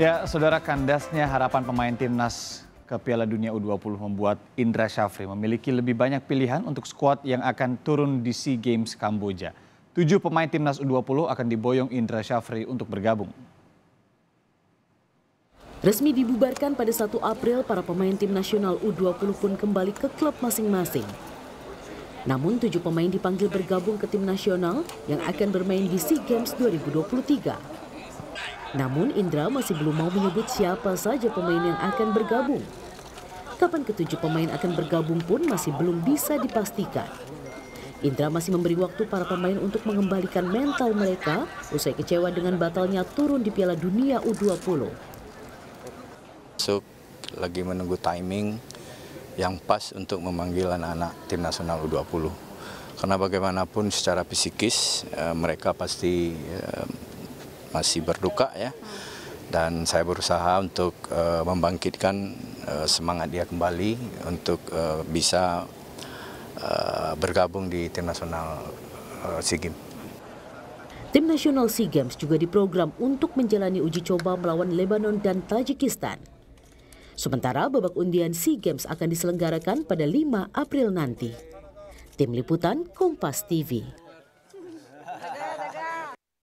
Ya, saudara kandasnya harapan pemain timnas ke Piala Dunia U20 membuat Indra Syafri memiliki lebih banyak pilihan untuk skuad yang akan turun di SEA Games Kamboja. Tujuh pemain timnas U20 akan diboyong Indra Syafri untuk bergabung. Resmi dibubarkan pada 1 April, para pemain tim nasional U20 pun kembali ke klub masing-masing. Namun tujuh pemain dipanggil bergabung ke tim nasional yang akan bermain di SEA Games 2023. Namun Indra masih belum mau menyebut siapa saja pemain yang akan bergabung. Kapan ketujuh pemain akan bergabung pun masih belum bisa dipastikan. Indra masih memberi waktu para pemain untuk mengembalikan mental mereka usai kecewa dengan batalnya turun di Piala Dunia U20. Masuk lagi menunggu timing yang pas untuk memanggil anak-anak tim nasional U20. Karena bagaimanapun secara psikis eh, mereka pasti eh, masih berduka ya. Dan saya berusaha untuk uh, membangkitkan uh, semangat dia kembali untuk uh, bisa uh, bergabung di tim nasional uh, SEA Games. Tim nasional SEA Games juga diprogram untuk menjalani uji coba melawan Lebanon dan Tajikistan. Sementara babak undian SEA Games akan diselenggarakan pada 5 April nanti. Tim Liputan Kompas TV.